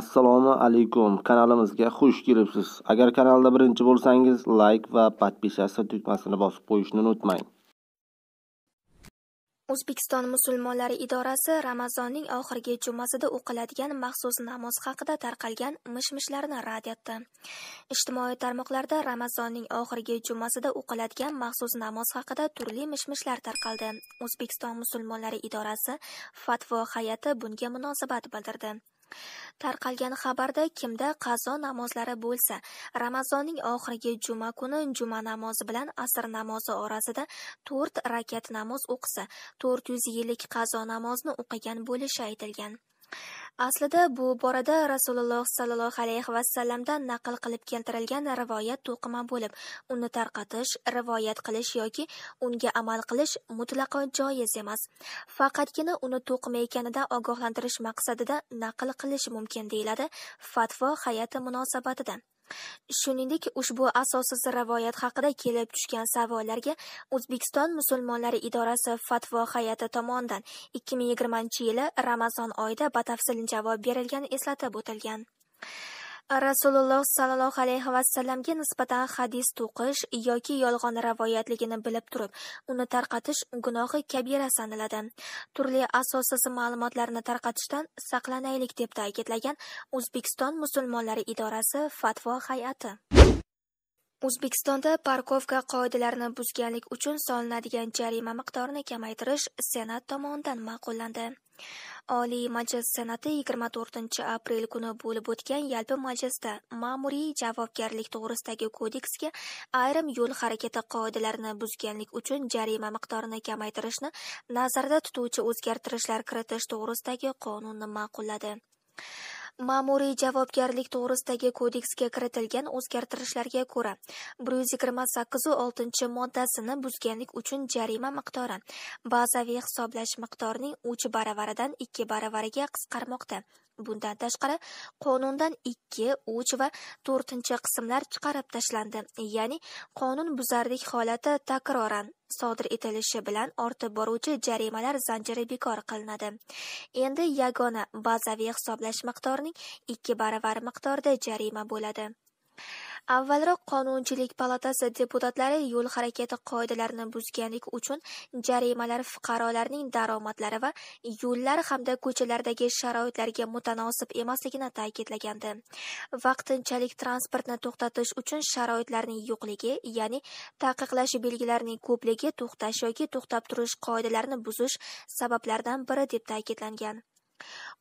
assalomu alaykum kanalimizga xush kelibsiz agar kanalda birinchi bo'lsangiz like va podpishasi tugmasini bosib qo'yishni unutmang o'zbekiston musulmonlari idorasi ramazonning oxirgi jumasida o'qiladigan maxsus namoz haqida tarqalgan mish mishlarni rad etdi ijtimoiy tarmoqlarda ramazonning oxirgi jumasida o'qiladigan maxsus namoz haqida turli mish mishlar tarqaldi o'zbekiston musulmonlari idorasi fatvo hay'ati bunga munosabat bildirdi Tarqalgan xabarda kimda qazo namozlari bo'lsa, Ramazonning oxirgi juma kuni juma namozi bilan asr namozi orasida 4 rakat namoz o'qisa, 400 yillik qazo namozini o'qigan bo'lishi aytilgan. Aslida bu borada Rasululloh sallallohu alayhi vasallamdan naql qilib keltirilgan rivoyat to'qima bo'lib, uni tarqatish, rivoyat qilish yoki unga amal qilish mutlaqo joiz emas. Faqatgina uni to'qima ekanidan ogohlantirish maqsadida naql qilish mumkin deyiladi fatvo hayati munosabatida. Shuningdek, ushbu asossiz rivoyat haqida kelib tushgan savollarga O'zbekiston musulmonlari idorasi Fatvo hay'ati tomonidan 2020-yili Ramazon oyida batafsil javob berilgani eslatib o'tilgan. Rasululloh sallallohu alayhi vasallamga nisbatan hadis to'qish yoki yolg'on rivoyatligini bilib turib, uni tarqatish gunohi kabira sanaladi. Turli asossiz ma'lumotlarni tarqatishdan saqlanaylik deb ta'kidlagan O'zbekiston musulmonlari idorasi fatvo hay'ati. O'zbekistonda parkovka qoidalarini buzganlik uchun solinadigan jarima miqdorini kamaytirish Senat tomonidan ma'qullandi. Oliy Majlis Senati 24-aprel kuni bo'lib o'tgan yalpi majlisda ma'muriy javobgarlik to'g'risidagi kodeksga ayrim yo'l harakati qoidalarini buzganlik uchun jarima miqdorini kamaytirishni nazarda tutuvchi o'zgartirishlar kiritish to'g'risidagi qonunni ma'qulladi. Ma'muriy javobgarlik to'g'risidagi kodeksga kiritilgan o'zgartirishlarga ko'ra, 128-6 moddasini buzganlik uchun jarima miqdori bazaviy hisoblash miqdorining 3 baravaridan 2 baravariga qisqarmoqda. Bundan tashqari, qonundan 2, 3 va 4-qismlar chiqarib tashlandi. Ya'ni qonun buzarlik holati takroran sodir etilishi bilan ortib boruvchi jarimalar zanjiri bekor qilinadi. Endi yagona bazaviy hisoblash miqdorining 2 baravar miqdorida jarima bo'ladi. Avvalroq Qonunchilik palatasi deputatlari yo'l harakati qoidalarini buzganlik uchun jarimalar fuqarolarning daromadlari va yo'llar hamda ko'chalardagi sharoitlarga mutanosib emasligini ta'kidlagandi. Vaqtinchalik transportni to'xtatish uchun sharoitlarning yo'qligi, ya'ni taqiqlash belgilarining ko'pligi to'xtash yoki to'xtab turish qoidalarini buzish sabablaridan biri deb ta'kidlangan.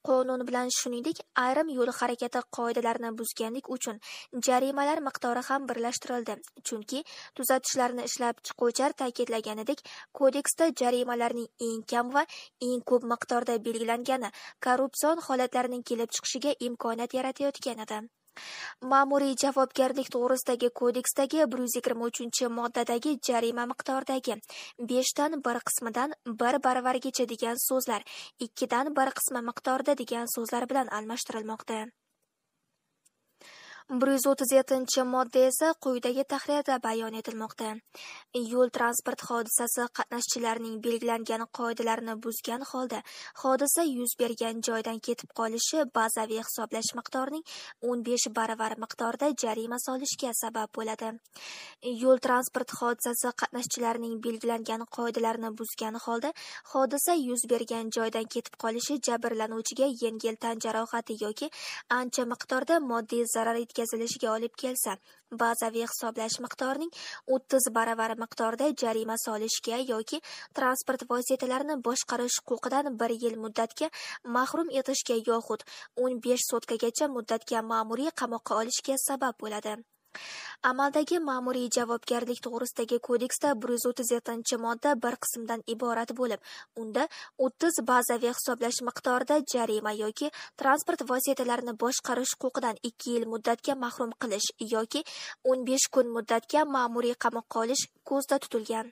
Qonun bilan, shuningdek, ayrim yo'l harakati qoidalarini buzganlik uchun jarimalar miqdori ham birlashtirildi. Chunki tuzatishlarni ishlab chiquvchilar ta'kidlaganidek, kodeksda jarimalarning eng kam va eng ko'p miqdorda belgilangani korrupsion holatlarning kelib chiqishiga imkoniyat yaratayotgan edi. Ma'muriy javobgarlik to'g'risidagi kodeksdagi 123-moddadagi jarima miqdoridagi 5 dan 1 qismidan 1 baravarigacha degan so'zlar 2 dan 1 qismi miqdorida degan so'zlar bilan almashtirilmoqda. bir yuz o'ttiz yettinchi modda esa quyidagi tahrirda bayon etilmoqda yo'l transport hodisasi qatnashchilarining belgilangan qoidalarini buzgan holda hodisa yuz bergan joydan ketib qolishi bazaviy hisoblash miqdorining o'n besh baravar miqdorida jarima solishga sabab bo'ladi yo'l transport hodisasi qatnashchilarining belgilangan qoidalarini buzgan holda hodisa yuz bergan joydan ketib qolishi jabrlanuvchiga yengil tan jarohati yoki ancha miqdorda moddiy zarar yetgan yetkazilishiga olib kelsa bazaviy hisoblash miqdorining 30 baravari miqdorda jarima solishga yoki transport vositalarini boshqarish huquqidan 1 yil muddatga mahrum etishga yoxud 15 sotkagacha muddatga ma'muriy qamoqqa olishga sabab bo'ladi Amaldagi ma'muriy javobgarlik to'g'risidagi kodeksda 137-modda bir qismdan iborat bo'lib, unda 30 bazaviy hisoblash miqdorida jarima yoki transport vositalarini boshqarish huquqidan 2 yil muddatga mahrum qilish yoki 15 kun muddatga ma'muriy qamoqqa olish ko'zda tutilgan.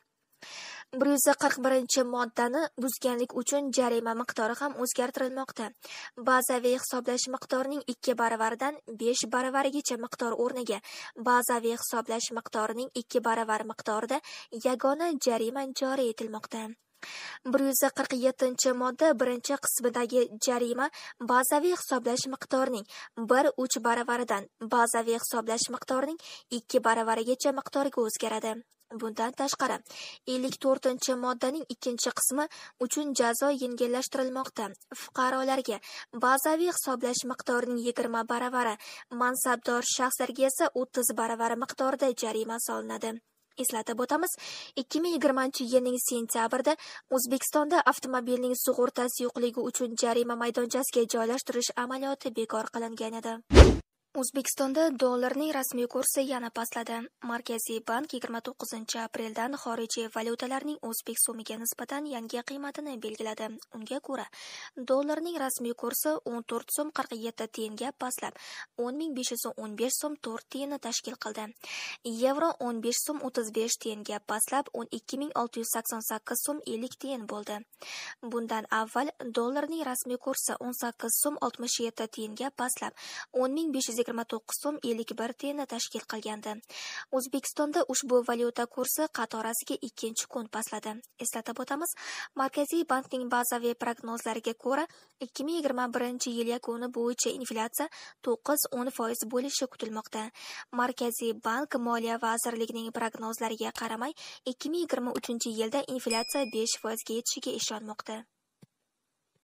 bir yuz qirq birinchi moddani buzganlik uchun jarima miqdori ham o'zgartirilmoqda bazaviy hisoblash miqdorining ikki baravaridan besh baravarigacha miqdor o'rniga bazaviy hisoblash miqdorining ikki baravar miqdorida yagona jarima joriy etilmoqda bir yuz qirq yettinchi modda birinchi qismidagi jarima bazaviy hisoblash miqdorining bir uch baravaridan bazaviy hisoblash miqdorining ikki baravarigacha miqdorga o'zgaradi Bundan tashqari, 54 moddaning ikkinchi qismi uchun jazo yengillashtirilmoqda. Fuqarolarga bazaviy hisoblash miqdorining 20 baravari, mansabdor shaxslarga esa 30 baravari miqdorida jarima solinadi. Eslatib o'tamiz, 2020-yilning sentyabrida O'zbekistonda avtomobilning sug'urtasi yo'qligi uchun jarima maydonchasiga joylashtirish amaliyoti bekor qilingan edi. O'zbekistonda dollarning rasmiy kursi yana pastladi. Markaziy bank 29 apreldan xorijiy valyutalarning o'zbek so'miga nisbatan yangi qiymatini belgiladi. Unga ko'ra, dollarning rasmiy kursi 14 so'm 47 tiyinga pastlab, 10515 so'm 4 tiyinni tashkil qildi. Yevro 15 so'm 35 tiyinga pastlab, 12688 so'm 50 tiyin bo'ldi. Bundan avval dollarning rasmiy kursi 18 so'm 67 tiyinga pastlab, 10500 yigirma to'qqiz so'm ellik bir tiyinni tashkil qilgandi o'zbekistonda ushbu valyuta kursi qatorasiga ikkinchi kun pastladi eslatib o'tamiz markaziy bankning bazaviy prognozlariga ko'ra ikki ming yigirma birinchi yil yakuni bo'yicha inflyatsiya to'qqiz o'n foiz bo'lishi kutilmoqda markaziy bank moliya vazirligining prognozlariga qaramay ikki ming yigirma uchinchi yilda inflyatsiya besh foizga yetishiga ishonmoqda